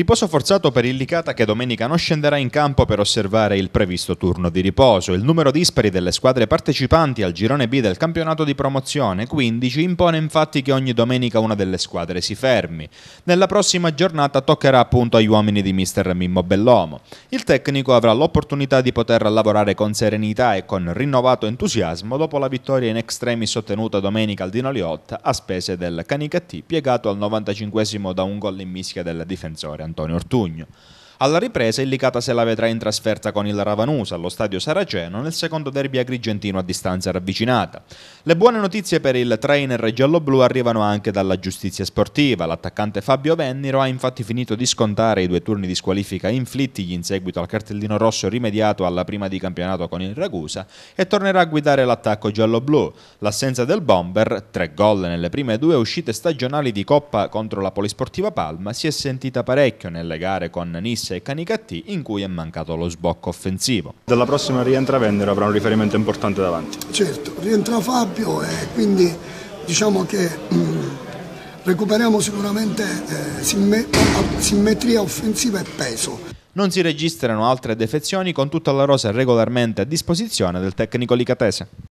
Riposo forzato per il Licata che domenica non scenderà in campo per osservare il previsto turno di riposo. Il numero dispari delle squadre partecipanti al girone B del campionato di promozione 15 impone infatti che ogni domenica una delle squadre si fermi. Nella prossima giornata toccherà appunto agli uomini di mister Mimmo Bellomo. Il tecnico avrà l'opportunità di poter lavorare con serenità e con rinnovato entusiasmo dopo la vittoria in extremis ottenuta domenica al Dino a spese del Canicattì piegato al 95 da un gol in mischia del difensore Antonio Ortugno. Alla ripresa il Licata se la vedrà in trasferta con il Ravanusa allo stadio Saraceno nel secondo derby agrigentino a distanza ravvicinata. Le buone notizie per il trainer giallo-blu arrivano anche dalla giustizia sportiva. L'attaccante Fabio Venniro ha infatti finito di scontare i due turni di squalifica inflitti in seguito al cartellino rosso rimediato alla prima di campionato con il Ragusa e tornerà a guidare l'attacco giallo-blu. L'assenza del bomber, tre gol nelle prime due uscite stagionali di Coppa contro la Polisportiva Palma, si è sentita parecchio nelle gare con Nissa Udinese e Canicattì in cui è mancato lo sbocco offensivo. Dalla prossima rientra Vendero avrà un riferimento importante davanti. Certo, rientra Fabio e quindi diciamo che mm, recuperiamo sicuramente eh, simmetria offensiva e peso. Non si registrano altre defezioni con tutta la rosa regolarmente a disposizione del tecnico Licatese.